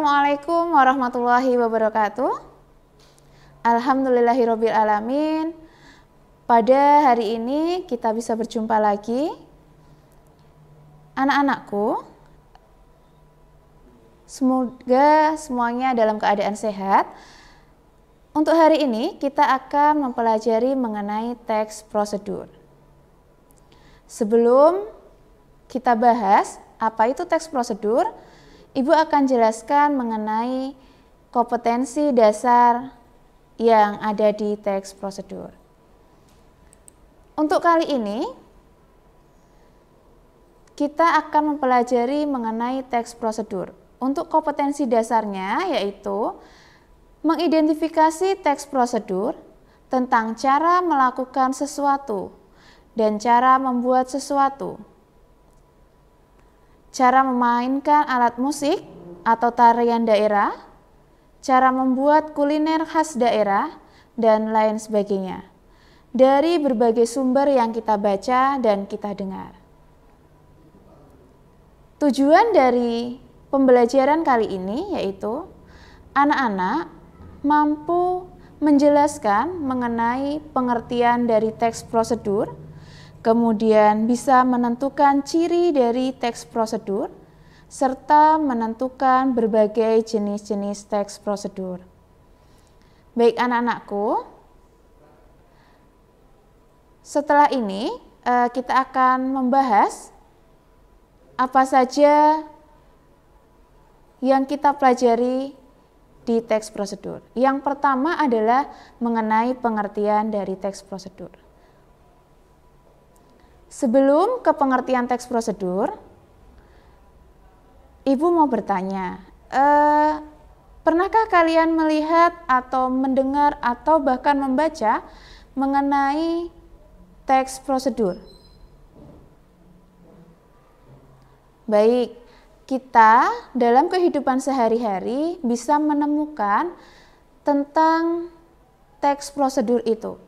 Assalamualaikum warahmatullahi wabarakatuh. Alhamdulillahirabbil alamin. Pada hari ini kita bisa berjumpa lagi. Anak-anakku, semoga semuanya dalam keadaan sehat. Untuk hari ini kita akan mempelajari mengenai teks prosedur. Sebelum kita bahas apa itu teks prosedur, Ibu akan jelaskan mengenai kompetensi dasar yang ada di teks prosedur. Untuk kali ini, kita akan mempelajari mengenai teks prosedur. Untuk kompetensi dasarnya yaitu mengidentifikasi teks prosedur tentang cara melakukan sesuatu dan cara membuat sesuatu cara memainkan alat musik atau tarian daerah, cara membuat kuliner khas daerah, dan lain sebagainya dari berbagai sumber yang kita baca dan kita dengar. Tujuan dari pembelajaran kali ini yaitu anak-anak mampu menjelaskan mengenai pengertian dari teks prosedur kemudian bisa menentukan ciri dari teks prosedur, serta menentukan berbagai jenis-jenis teks prosedur. Baik anak-anakku, setelah ini eh, kita akan membahas apa saja yang kita pelajari di teks prosedur. Yang pertama adalah mengenai pengertian dari teks prosedur. Sebelum ke pengertian teks prosedur, Ibu mau bertanya, e, pernahkah kalian melihat atau mendengar atau bahkan membaca mengenai teks prosedur? Baik, kita dalam kehidupan sehari-hari bisa menemukan tentang teks prosedur itu.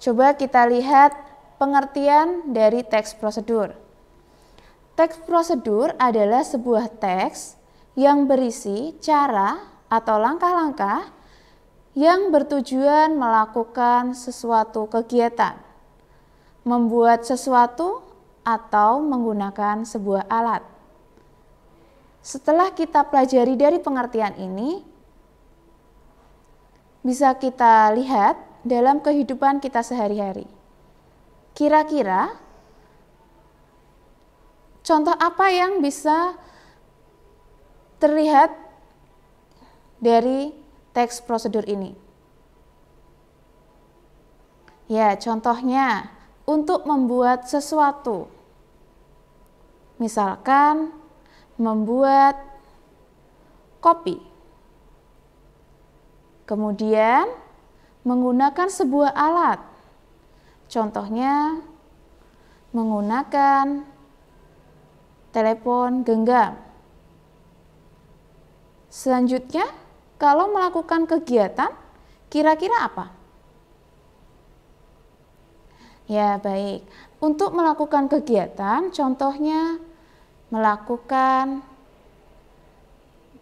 Coba kita lihat pengertian dari teks prosedur. Teks prosedur adalah sebuah teks yang berisi cara atau langkah-langkah yang bertujuan melakukan sesuatu kegiatan, membuat sesuatu, atau menggunakan sebuah alat. Setelah kita pelajari dari pengertian ini, bisa kita lihat dalam kehidupan kita sehari-hari. Kira-kira contoh apa yang bisa terlihat dari teks prosedur ini? Ya, contohnya untuk membuat sesuatu. Misalkan membuat kopi. Kemudian menggunakan sebuah alat. Contohnya, menggunakan telepon genggam. Selanjutnya, kalau melakukan kegiatan, kira-kira apa? Ya, baik. Untuk melakukan kegiatan, contohnya melakukan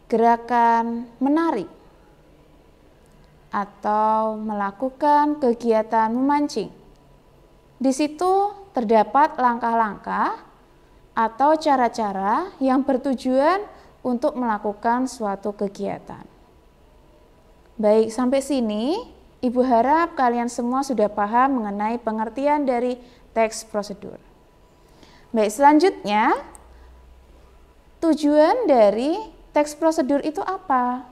gerakan menarik atau melakukan kegiatan memancing. Di situ terdapat langkah-langkah atau cara-cara yang bertujuan untuk melakukan suatu kegiatan. Baik, sampai sini Ibu harap kalian semua sudah paham mengenai pengertian dari teks prosedur. Baik, selanjutnya tujuan dari teks prosedur itu apa?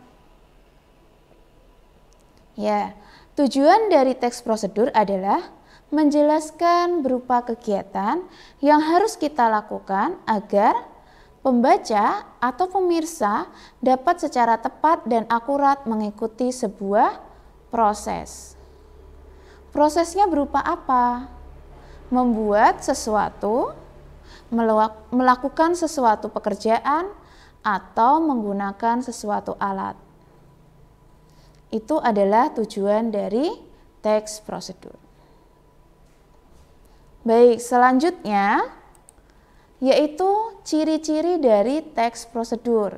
Ya, tujuan dari teks prosedur adalah menjelaskan berupa kegiatan yang harus kita lakukan agar pembaca atau pemirsa dapat secara tepat dan akurat mengikuti sebuah proses. Prosesnya berupa apa? Membuat sesuatu, melakukan sesuatu pekerjaan, atau menggunakan sesuatu alat. Itu adalah tujuan dari teks prosedur. Baik, selanjutnya yaitu ciri-ciri dari teks prosedur.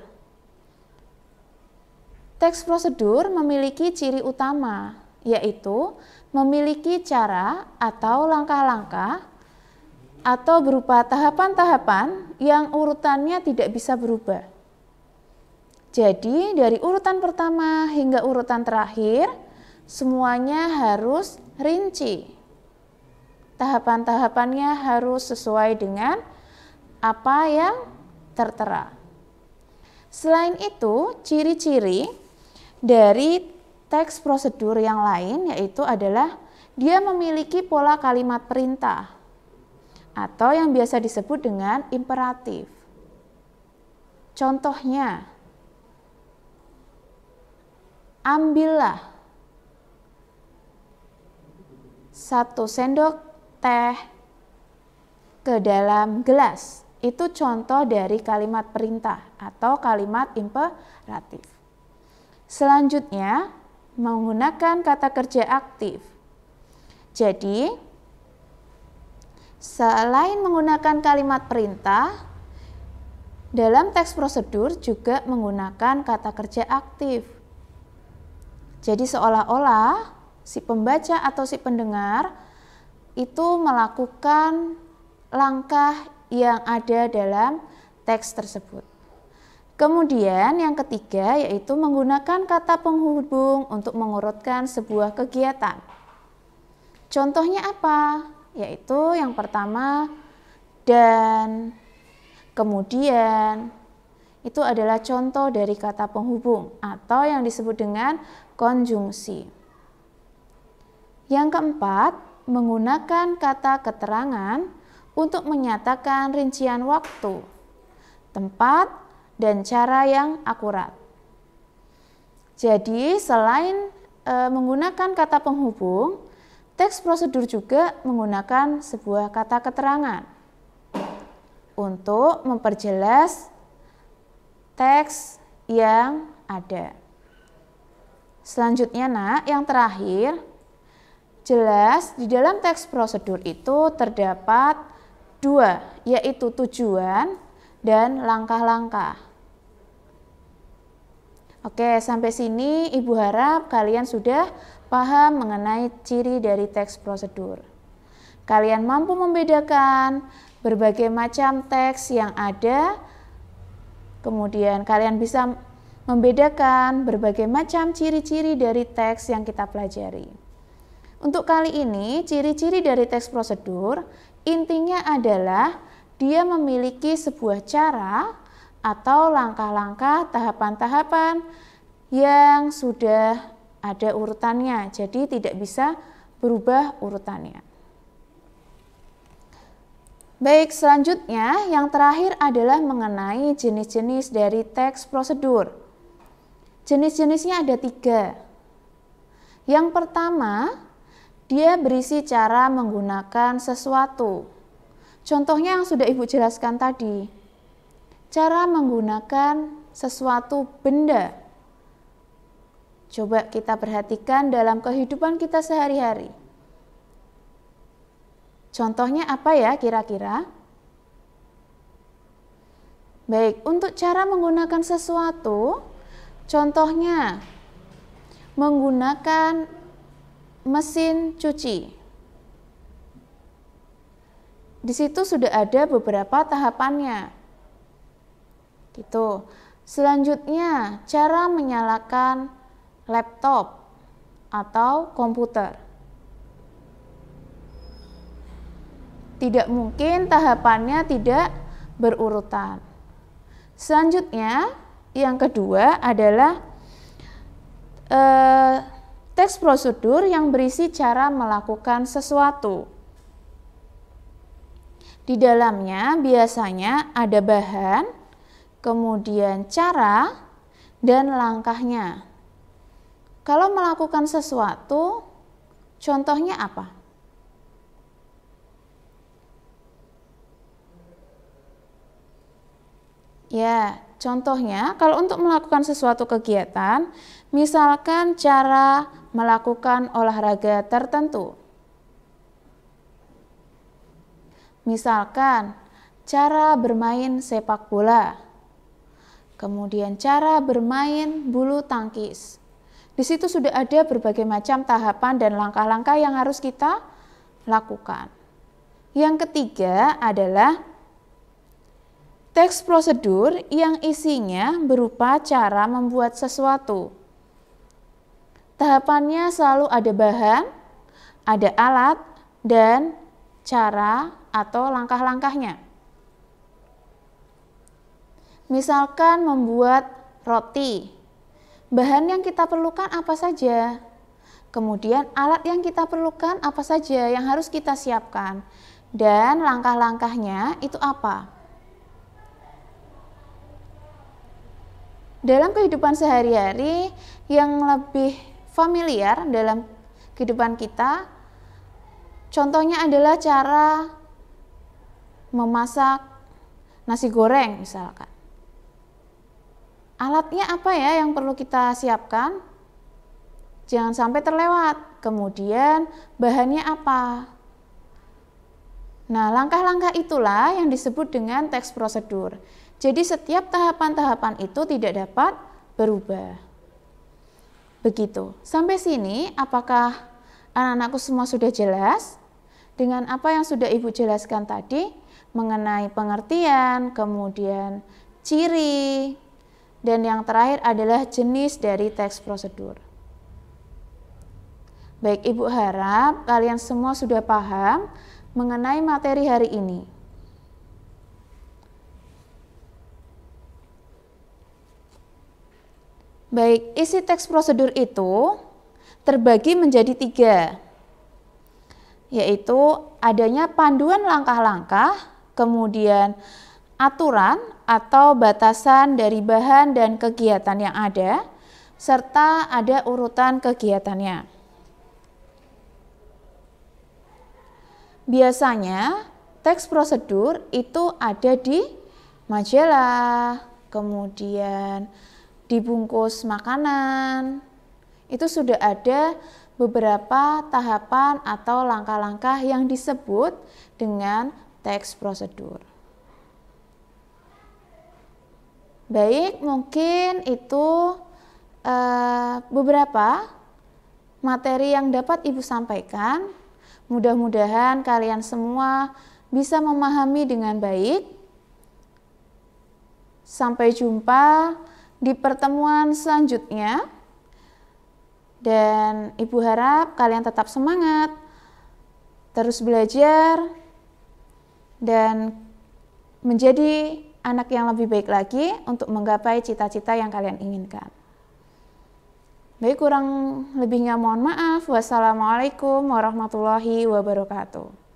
Teks prosedur memiliki ciri utama, yaitu memiliki cara atau langkah-langkah atau berupa tahapan-tahapan yang urutannya tidak bisa berubah. Jadi dari urutan pertama hingga urutan terakhir semuanya harus rinci. Tahapan-tahapannya harus sesuai dengan apa yang tertera. Selain itu, ciri-ciri dari teks prosedur yang lain yaitu adalah dia memiliki pola kalimat perintah atau yang biasa disebut dengan imperatif. Contohnya, ambillah satu sendok teh ke dalam gelas. Itu contoh dari kalimat perintah atau kalimat imperatif. Selanjutnya, menggunakan kata kerja aktif. Jadi, selain menggunakan kalimat perintah, dalam teks prosedur juga menggunakan kata kerja aktif. Jadi seolah-olah si pembaca atau si pendengar itu melakukan langkah yang ada dalam teks tersebut. Kemudian yang ketiga yaitu menggunakan kata penghubung untuk mengurutkan sebuah kegiatan. Contohnya apa? Yaitu yang pertama dan kemudian itu adalah contoh dari kata penghubung atau yang disebut dengan konjungsi. Yang keempat, menggunakan kata keterangan untuk menyatakan rincian waktu, tempat, dan cara yang akurat. Jadi, selain e, menggunakan kata penghubung, teks prosedur juga menggunakan sebuah kata keterangan untuk memperjelas teks yang ada. Selanjutnya, nak, yang terakhir, jelas di dalam teks prosedur itu terdapat dua, yaitu tujuan dan langkah-langkah. Oke, sampai sini Ibu harap kalian sudah paham mengenai ciri dari teks prosedur. Kalian mampu membedakan berbagai macam teks yang ada Kemudian kalian bisa membedakan berbagai macam ciri-ciri dari teks yang kita pelajari. Untuk kali ini, ciri-ciri dari teks prosedur intinya adalah dia memiliki sebuah cara atau langkah-langkah tahapan-tahapan yang sudah ada urutannya, jadi tidak bisa berubah urutannya. Baik, selanjutnya yang terakhir adalah mengenai jenis-jenis dari teks prosedur. Jenis-jenisnya ada tiga. Yang pertama, dia berisi cara menggunakan sesuatu. Contohnya yang sudah Ibu jelaskan tadi. Cara menggunakan sesuatu benda. Coba kita perhatikan dalam kehidupan kita sehari-hari. Contohnya apa ya kira-kira? Baik, untuk cara menggunakan sesuatu, contohnya menggunakan mesin cuci. Di situ sudah ada beberapa tahapannya. Gitu. Selanjutnya, cara menyalakan laptop atau komputer. Tidak mungkin tahapannya tidak berurutan. Selanjutnya, yang kedua adalah eh, teks prosedur yang berisi cara melakukan sesuatu. Di dalamnya biasanya ada bahan, kemudian cara, dan langkahnya. Kalau melakukan sesuatu, contohnya apa? Ya, contohnya kalau untuk melakukan sesuatu kegiatan, misalkan cara melakukan olahraga tertentu. Misalkan cara bermain sepak bola, kemudian cara bermain bulu tangkis. Di situ sudah ada berbagai macam tahapan dan langkah-langkah yang harus kita lakukan. Yang ketiga adalah Teks prosedur yang isinya berupa cara membuat sesuatu. Tahapannya selalu ada bahan, ada alat, dan cara atau langkah-langkahnya. Misalkan membuat roti. Bahan yang kita perlukan apa saja? Kemudian alat yang kita perlukan apa saja yang harus kita siapkan? Dan langkah-langkahnya itu apa? dalam kehidupan sehari-hari yang lebih familiar dalam kehidupan kita contohnya adalah cara memasak nasi goreng misalkan alatnya apa ya yang perlu kita siapkan jangan sampai terlewat kemudian bahannya apa Nah, langkah-langkah itulah yang disebut dengan teks prosedur. Jadi setiap tahapan-tahapan itu tidak dapat berubah. Begitu. Sampai sini apakah anak-anakku semua sudah jelas? Dengan apa yang sudah Ibu jelaskan tadi mengenai pengertian, kemudian ciri, dan yang terakhir adalah jenis dari teks prosedur. Baik, Ibu harap kalian semua sudah paham mengenai materi hari ini. Baik, isi teks prosedur itu terbagi menjadi tiga, yaitu adanya panduan langkah-langkah, kemudian aturan atau batasan dari bahan dan kegiatan yang ada, serta ada urutan kegiatannya. Biasanya, teks prosedur itu ada di majalah, kemudian dibungkus makanan. Itu sudah ada beberapa tahapan atau langkah-langkah yang disebut dengan teks prosedur. Baik, mungkin itu e, beberapa materi yang dapat Ibu sampaikan. Mudah-mudahan kalian semua bisa memahami dengan baik. Sampai jumpa di pertemuan selanjutnya. Dan Ibu harap kalian tetap semangat, terus belajar, dan menjadi anak yang lebih baik lagi untuk menggapai cita-cita yang kalian inginkan. Baik, kurang lebihnya mohon maaf. Wassalamualaikum warahmatullahi wabarakatuh.